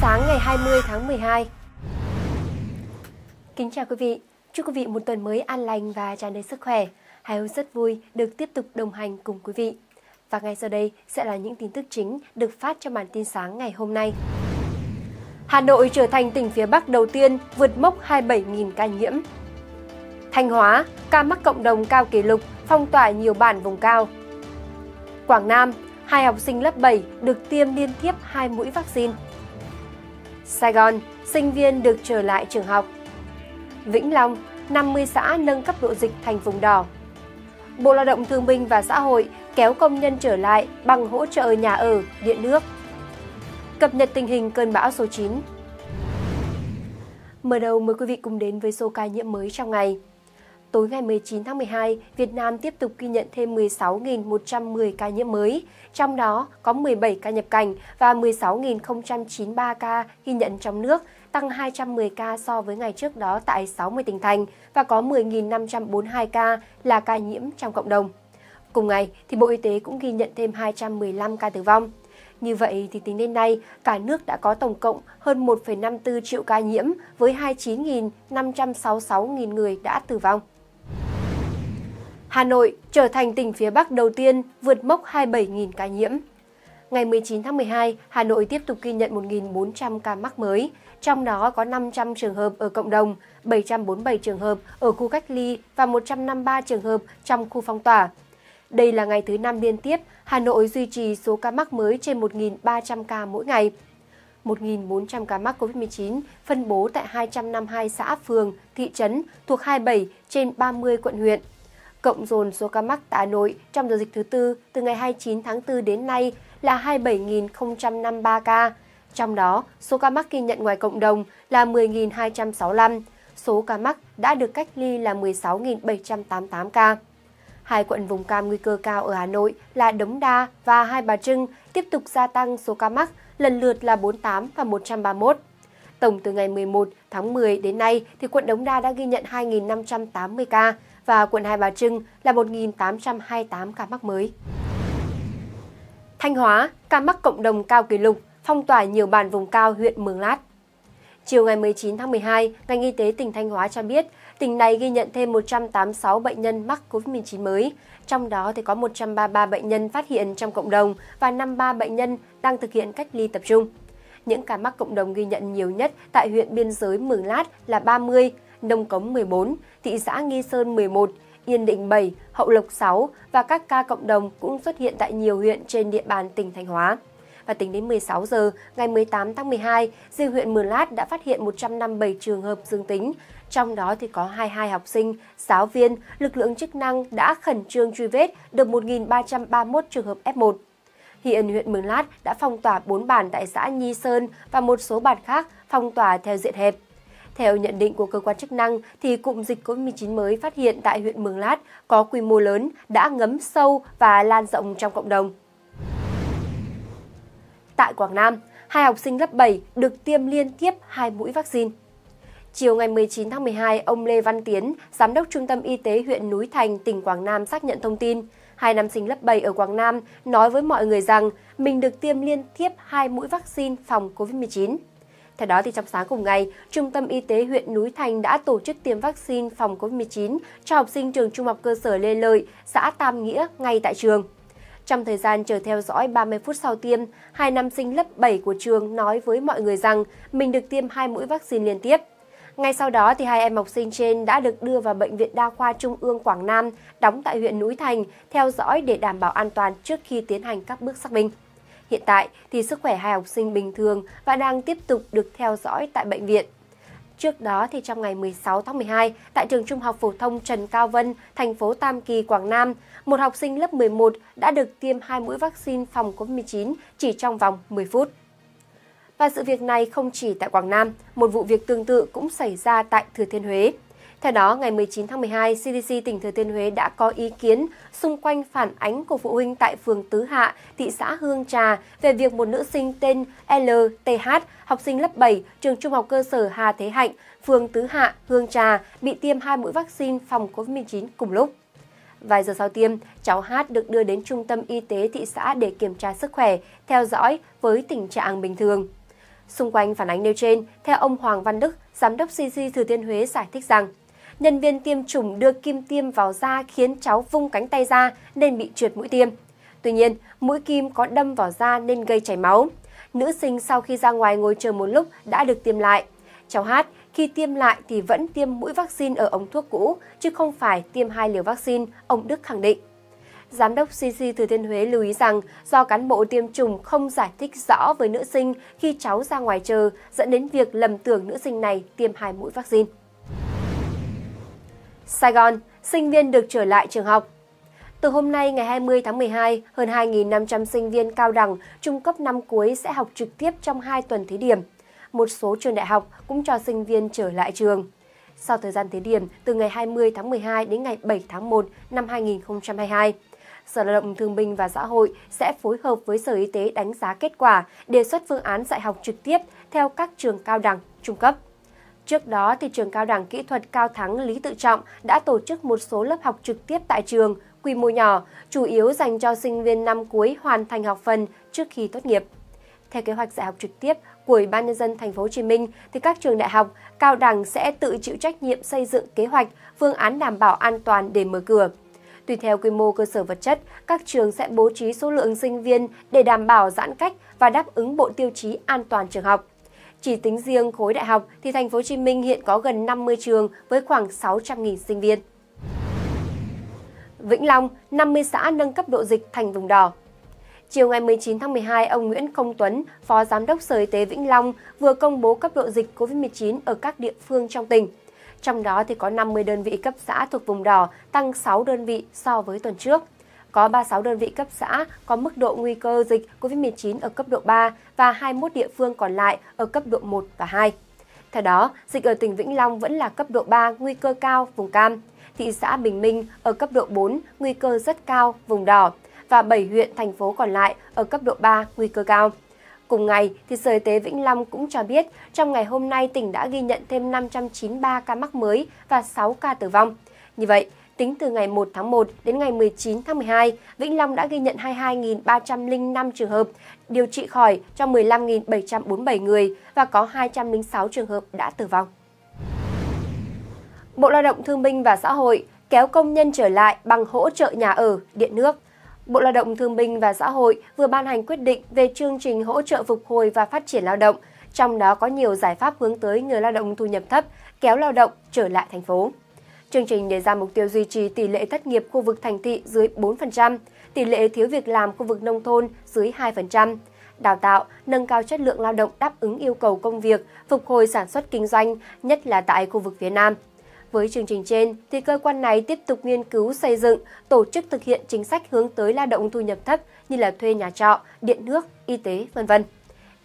sáng ngày 20 tháng 12. Kính chào quý vị, chúc quý vị một tuần mới an lành và tràn đầy sức khỏe. Hải Hương rất vui được tiếp tục đồng hành cùng quý vị. Và ngay sau đây sẽ là những tin tức chính được phát trong bản tin sáng ngày hôm nay. Hà Nội trở thành tỉnh phía Bắc đầu tiên vượt mốc 27.000 ca nhiễm. Thanh Hóa, ca mắc cộng đồng cao kỷ lục, phong tỏa nhiều bản vùng cao. Quảng Nam, hai học sinh lớp 7 được tiêm liên tiếp hai mũi vaccine. Sài Gòn, sinh viên được trở lại trường học. Vĩnh Long, 50 xã nâng cấp độ dịch thành vùng đỏ. Bộ Lao động Thương binh và Xã hội kéo công nhân trở lại bằng hỗ trợ nhà ở, điện nước. Cập nhật tình hình cơn bão số 9. Mở đầu mời quý vị cùng đến với số ca nhiễm mới trong ngày. Tối ngày 19 tháng 12, Việt Nam tiếp tục ghi nhận thêm 16.110 ca nhiễm mới, trong đó có 17 ca nhập cảnh và 16.093 ca ghi nhận trong nước, tăng 210 ca so với ngày trước đó tại 60 tỉnh thành và có 10.542 ca là ca nhiễm trong cộng đồng. Cùng ngày, thì Bộ Y tế cũng ghi nhận thêm 215 ca tử vong. Như vậy thì tính đến nay, cả nước đã có tổng cộng hơn 1,54 triệu ca nhiễm với 29.566.000 người đã tử vong. Hà Nội trở thành tỉnh phía Bắc đầu tiên vượt mốc 27.000 ca nhiễm. Ngày 19 tháng 12, Hà Nội tiếp tục ghi nhận 1.400 ca mắc mới, trong đó có 500 trường hợp ở cộng đồng, 747 trường hợp ở khu cách ly và 153 trường hợp trong khu phong tỏa. Đây là ngày thứ năm liên tiếp, Hà Nội duy trì số ca mắc mới trên 1.300 ca mỗi ngày. 1.400 ca mắc COVID-19 phân bố tại 252 xã phường, thị trấn thuộc 27 trên 30 quận huyện cộng dồn số ca mắc tại Hà Nội trong đợt dịch thứ tư từ ngày 29 tháng 4 đến nay là 27.053 ca. Trong đó, số ca mắc ghi nhận ngoài cộng đồng là 10.265, số ca mắc đã được cách ly là 16.788 ca. Hai quận vùng cam nguy cơ cao ở Hà Nội là Đống Đa và Hai Bà Trưng tiếp tục gia tăng số ca mắc, lần lượt là 48 và 131. Tổng từ ngày 11 tháng 10 đến nay thì quận Đống Đa đã ghi nhận 2.580 ca, và quận Hai Bà Trưng là 1.828 ca mắc mới. Thanh Hóa, ca mắc cộng đồng cao kỷ lục, phong tỏa nhiều bản vùng cao huyện Mường Lát. Chiều ngày 19 tháng 12, ngành y tế tỉnh Thanh Hóa cho biết, tỉnh này ghi nhận thêm 186 bệnh nhân mắc COVID-19 mới, trong đó thì có 133 bệnh nhân phát hiện trong cộng đồng và 53 bệnh nhân đang thực hiện cách ly tập trung. Những ca mắc cộng đồng ghi nhận nhiều nhất tại huyện biên giới Mường Lát là 30, Nông Cống 14, thị xã Nghi Sơn 11, Yên Định 7, Hậu Lộc 6 và các ca cộng đồng cũng xuất hiện tại nhiều huyện trên địa bàn tỉnh Thanh Hóa. Và tính đến 16 giờ ngày 18 tháng 12, riêng huyện Mường Lát đã phát hiện 157 trường hợp dương tính, trong đó thì có 22 học sinh, giáo viên, lực lượng chức năng đã khẩn trương truy vết được 1.331 trường hợp F1. Hiện huyện Mường Lát đã phong tỏa 4 bản tại xã Nhi Sơn và một số bản khác phong tỏa theo diện hẹp. Theo nhận định của cơ quan chức năng, thì cụm dịch COVID-19 mới phát hiện tại huyện Mường Lát có quy mô lớn, đã ngấm sâu và lan rộng trong cộng đồng. Tại Quảng Nam, hai học sinh lớp 7 được tiêm liên tiếp hai mũi vaccine. Chiều ngày 19 tháng 12, ông Lê Văn Tiến, Giám đốc Trung tâm Y tế huyện Núi Thành, tỉnh Quảng Nam xác nhận thông tin. Hai nam sinh lớp 7 ở Quảng Nam nói với mọi người rằng mình được tiêm liên tiếp hai mũi vaccine phòng COVID-19. Theo đó, thì trong sáng cùng ngày, Trung tâm Y tế huyện Núi Thành đã tổ chức tiêm vaccine phòng COVID-19 cho học sinh trường trung học cơ sở Lê Lợi, xã Tam Nghĩa ngay tại trường. Trong thời gian chờ theo dõi 30 phút sau tiêm, hai nam sinh lớp 7 của trường nói với mọi người rằng mình được tiêm hai mũi vaccine liên tiếp. Ngay sau đó, thì hai em học sinh trên đã được đưa vào Bệnh viện Đa khoa Trung ương Quảng Nam, đóng tại huyện Núi Thành, theo dõi để đảm bảo an toàn trước khi tiến hành các bước xác minh. Hiện tại thì sức khỏe hai học sinh bình thường và đang tiếp tục được theo dõi tại bệnh viện. Trước đó thì trong ngày 16 tháng 12, tại trường Trung học phổ thông Trần Cao Vân, thành phố Tam Kỳ, Quảng Nam, một học sinh lớp 11 đã được tiêm hai mũi vaccine phòng COVID-19 chỉ trong vòng 10 phút. Và sự việc này không chỉ tại Quảng Nam, một vụ việc tương tự cũng xảy ra tại Thừa Thiên Huế. Theo đó, ngày 19 tháng 12, CDC tỉnh Thừa Thiên Huế đã có ý kiến xung quanh phản ánh của phụ huynh tại phường Tứ Hạ, thị xã Hương Trà về việc một nữ sinh tên LTH, học sinh lớp 7, trường trung học cơ sở Hà Thế Hạnh, phường Tứ Hạ, Hương Trà bị tiêm hai mũi vaccine phòng COVID-19 cùng lúc. Vài giờ sau tiêm, cháu Hát được đưa đến trung tâm y tế thị xã để kiểm tra sức khỏe, theo dõi với tình trạng bình thường. Xung quanh phản ánh nêu trên, theo ông Hoàng Văn Đức, Giám đốc CC Thừa Thiên Huế giải thích rằng, nhân viên tiêm chủng đưa kim tiêm vào da khiến cháu vung cánh tay ra nên bị trượt mũi tiêm. Tuy nhiên, mũi kim có đâm vào da nên gây chảy máu. Nữ sinh sau khi ra ngoài ngồi chờ một lúc đã được tiêm lại. Cháu Hát khi tiêm lại thì vẫn tiêm mũi vaccine ở ống thuốc cũ, chứ không phải tiêm hai liều vaccine, ông Đức khẳng định. Giám đốc CC Thừa Thiên Huế lưu ý rằng do cán bộ tiêm chủng không giải thích rõ với nữ sinh khi cháu ra ngoài chờ dẫn đến việc lầm tưởng nữ sinh này tiêm hai mũi vaccine. Sài Gòn, sinh viên được trở lại trường học. Từ hôm nay ngày 20 tháng 12, hơn 2.500 sinh viên cao đẳng, trung cấp năm cuối sẽ học trực tiếp trong 2 tuần thí điểm. Một số trường đại học cũng cho sinh viên trở lại trường. Sau thời gian thí điểm từ ngày 20 tháng 12 đến ngày 7 tháng 1 năm 2022, Sở Lao động Thương binh và Xã hội sẽ phối hợp với Sở Y tế đánh giá kết quả, đề xuất phương án dạy học trực tiếp theo các trường cao đẳng, trung cấp. Trước đó, thì trường cao đẳng kỹ thuật Cao Thắng Lý Tự Trọng đã tổ chức một số lớp học trực tiếp tại trường, quy mô nhỏ, chủ yếu dành cho sinh viên năm cuối hoàn thành học phần trước khi tốt nghiệp. Theo kế hoạch dạy học trực tiếp của Ủy ban nhân dân thành phố Hồ Chí Minh thì các trường đại học, cao đẳng sẽ tự chịu trách nhiệm xây dựng kế hoạch, phương án đảm bảo an toàn để mở cửa. Tùy theo quy mô cơ sở vật chất, các trường sẽ bố trí số lượng sinh viên để đảm bảo giãn cách và đáp ứng bộ tiêu chí an toàn trường học. Chỉ tính riêng khối đại học thì thành phố Hồ Chí Minh hiện có gần 50 trường với khoảng 600.000 sinh viên. Vĩnh Long, 50 xã nâng cấp độ dịch thành vùng đỏ. Chiều ngày 19 tháng 12, ông Nguyễn Công Tuấn, Phó Giám đốc Sở Y tế Vĩnh Long vừa công bố cấp độ dịch COVID-19 ở các địa phương trong tỉnh. Trong đó thì có 50 đơn vị cấp xã thuộc vùng đỏ, tăng 6 đơn vị so với tuần trước có 36 đơn vị cấp xã có mức độ nguy cơ dịch COVID-19 ở cấp độ 3 và 21 địa phương còn lại ở cấp độ 1 và 2. Theo đó, dịch ở tỉnh Vĩnh Long vẫn là cấp độ 3 nguy cơ cao vùng cam, thị xã Bình Minh ở cấp độ 4 nguy cơ rất cao vùng đỏ và 7 huyện thành phố còn lại ở cấp độ 3 nguy cơ cao. Cùng ngày, thì Sở Y tế Vĩnh Long cũng cho biết trong ngày hôm nay tỉnh đã ghi nhận thêm 593 ca mắc mới và 6 ca tử vong. Như vậy, Tính từ ngày 1 tháng 1 đến ngày 19 tháng 12, Vĩnh Long đã ghi nhận 22.305 trường hợp, điều trị khỏi cho 15.747 người và có 206 trường hợp đã tử vong. Bộ Lao động Thương binh và Xã hội kéo công nhân trở lại bằng hỗ trợ nhà ở, điện nước. Bộ Lao động Thương binh và Xã hội vừa ban hành quyết định về chương trình hỗ trợ phục hồi và phát triển lao động, trong đó có nhiều giải pháp hướng tới người lao động thu nhập thấp, kéo lao động trở lại thành phố. Chương trình đề ra mục tiêu duy trì tỷ lệ thất nghiệp khu vực thành thị dưới 4%, tỷ lệ thiếu việc làm khu vực nông thôn dưới 2%, đào tạo, nâng cao chất lượng lao động đáp ứng yêu cầu công việc, phục hồi sản xuất kinh doanh, nhất là tại khu vực phía Nam. Với chương trình trên, thì cơ quan này tiếp tục nghiên cứu xây dựng, tổ chức thực hiện chính sách hướng tới lao động thu nhập thấp như là thuê nhà trọ, điện nước, y tế, vân vân.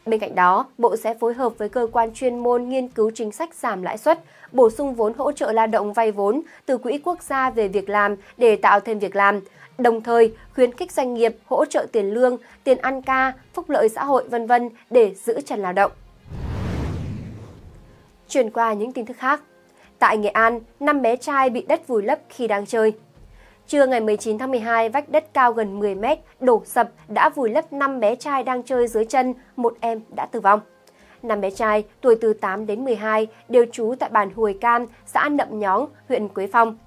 Bên cạnh đó, Bộ sẽ phối hợp với cơ quan chuyên môn nghiên cứu chính sách giảm lãi suất, bổ sung vốn hỗ trợ lao động vay vốn từ Quỹ Quốc gia về việc làm để tạo thêm việc làm, đồng thời khuyến khích doanh nghiệp hỗ trợ tiền lương, tiền ăn ca, phúc lợi xã hội vân vân để giữ chân lao động. Chuyển qua những tin tức khác. Tại Nghệ An, năm bé trai bị đất vùi lấp khi đang chơi. Trưa ngày 19 tháng 12, vách đất cao gần 10 mét đổ sập đã vùi lấp 5 bé trai đang chơi dưới chân, một em đã tử vong. Năm bé trai tuổi từ 8 đến 12 đều trú tại bản Hùi Cam, xã Nậm Nhóng, huyện Quế Phong.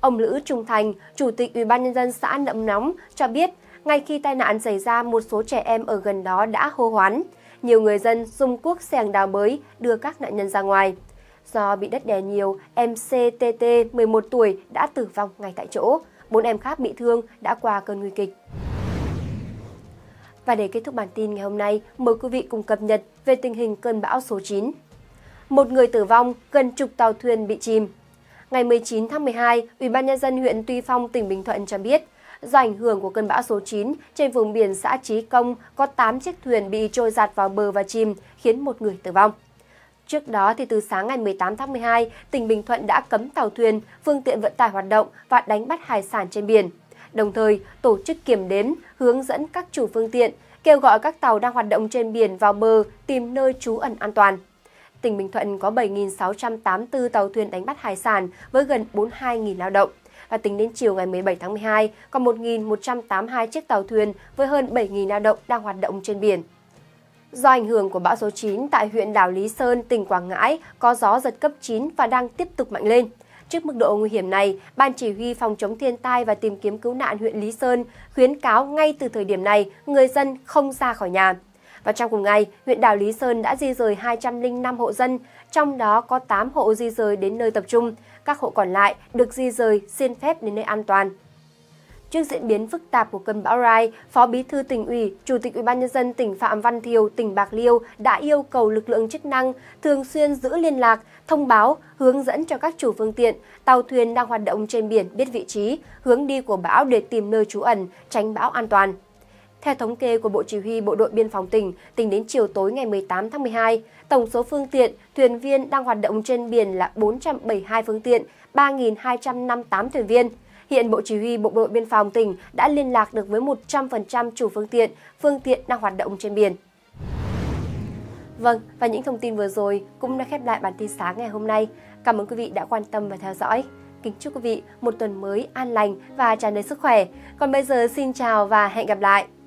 Ông Lữ Trung Thành, Chủ tịch Ủy ban nhân dân xã Nậm Nóng cho biết, ngay khi tai nạn xảy ra, một số trẻ em ở gần đó đã hô hoán. Nhiều người dân dùng cuốc xẻng đào bới đưa các nạn nhân ra ngoài. Do bị đất đè nhiều, em CTT 11 tuổi đã tử vong ngay tại chỗ. Bốn em khác bị thương đã qua cơn nguy kịch. Và để kết thúc bản tin ngày hôm nay, mời quý vị cùng cập nhật về tình hình cơn bão số 9. Một người tử vong, gần chục tàu thuyền bị chìm. Ngày 19 tháng 12, Ủy ban nhân dân huyện Tuy Phong, tỉnh Bình Thuận cho biết, do ảnh hưởng của cơn bão số 9, trên vùng biển xã Trí Công có 8 chiếc thuyền bị trôi giạt vào bờ và chìm, khiến một người tử vong. Trước đó, thì từ sáng ngày 18 tháng 12, tỉnh Bình Thuận đã cấm tàu thuyền, phương tiện vận tải hoạt động và đánh bắt hải sản trên biển. Đồng thời, tổ chức kiểm đếm, hướng dẫn các chủ phương tiện, kêu gọi các tàu đang hoạt động trên biển vào bờ tìm nơi trú ẩn an toàn. Tỉnh Bình Thuận có 7.684 tàu thuyền đánh bắt hải sản với gần 42.000 lao động. Và tính đến chiều ngày 17 tháng 12, còn 1.182 chiếc tàu thuyền với hơn 7.000 lao động đang hoạt động trên biển. Do ảnh hưởng của bão số 9 tại huyện đảo Lý Sơn, tỉnh Quảng Ngãi có gió giật cấp 9 và đang tiếp tục mạnh lên. Trước mức độ nguy hiểm này, Ban Chỉ huy Phòng chống thiên tai và tìm kiếm cứu nạn huyện Lý Sơn khuyến cáo ngay từ thời điểm này người dân không ra khỏi nhà. Và trong cùng ngày, huyện đảo Lý Sơn đã di rời 205 hộ dân, trong đó có 8 hộ di rời đến nơi tập trung, các hộ còn lại được di rời xin phép đến nơi an toàn. Trước diễn biến phức tạp của cơn bão Rai, Phó Bí thư tỉnh ủy, Chủ tịch Ủy ban nhân dân tỉnh Phạm Văn Thiều, tỉnh Bạc Liêu đã yêu cầu lực lượng chức năng thường xuyên giữ liên lạc, thông báo, hướng dẫn cho các chủ phương tiện, tàu thuyền đang hoạt động trên biển biết vị trí, hướng đi của bão để tìm nơi trú ẩn, tránh bão an toàn. Theo thống kê của Bộ Chỉ huy Bộ đội Biên phòng tỉnh, tính đến chiều tối ngày 18 tháng 12, tổng số phương tiện, thuyền viên đang hoạt động trên biển là 472 phương tiện, 3.258 thuyền viên. Hiện Bộ Chỉ huy Bộ đội Biên phòng tỉnh đã liên lạc được với 100% chủ phương tiện, phương tiện đang hoạt động trên biển. Vâng, và những thông tin vừa rồi cũng đã khép lại bản tin sáng ngày hôm nay. Cảm ơn quý vị đã quan tâm và theo dõi. Kính chúc quý vị một tuần mới an lành và tràn đầy sức khỏe. Còn bây giờ xin chào và hẹn gặp lại.